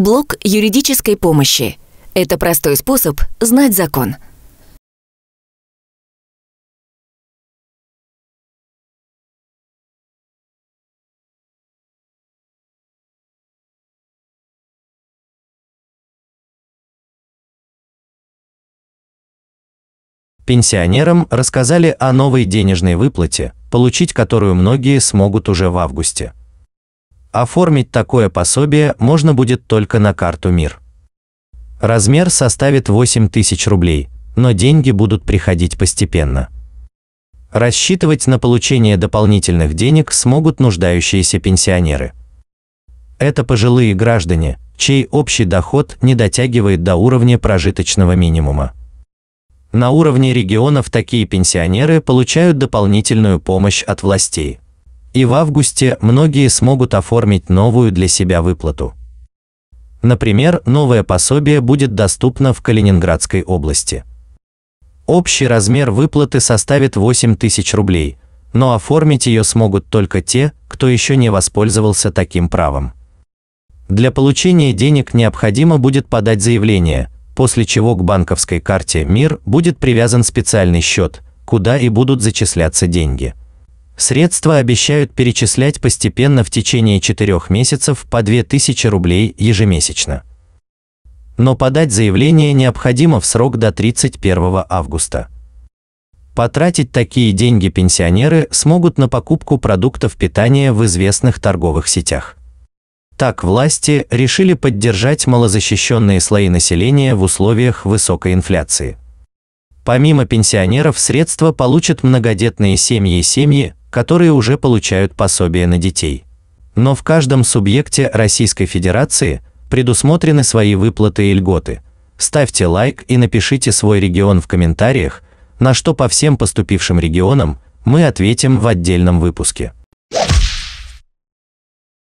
Блок юридической помощи. Это простой способ знать закон. Пенсионерам рассказали о новой денежной выплате, получить которую многие смогут уже в августе. Оформить такое пособие можно будет только на карту МИР. Размер составит 8 тысяч рублей, но деньги будут приходить постепенно. Рассчитывать на получение дополнительных денег смогут нуждающиеся пенсионеры. Это пожилые граждане, чей общий доход не дотягивает до уровня прожиточного минимума. На уровне регионов такие пенсионеры получают дополнительную помощь от властей и в августе многие смогут оформить новую для себя выплату. Например, новое пособие будет доступно в Калининградской области. Общий размер выплаты составит 8 тысяч рублей, но оформить ее смогут только те, кто еще не воспользовался таким правом. Для получения денег необходимо будет подать заявление, после чего к банковской карте «Мир» будет привязан специальный счет, куда и будут зачисляться деньги. Средства обещают перечислять постепенно в течение 4 месяцев по 2000 рублей ежемесячно. Но подать заявление необходимо в срок до 31 августа. Потратить такие деньги пенсионеры смогут на покупку продуктов питания в известных торговых сетях. Так власти решили поддержать малозащищенные слои населения в условиях высокой инфляции. Помимо пенсионеров средства получат многодетные семьи и семьи, которые уже получают пособие на детей. Но в каждом субъекте Российской Федерации предусмотрены свои выплаты и льготы. Ставьте лайк и напишите свой регион в комментариях, на что по всем поступившим регионам мы ответим в отдельном выпуске.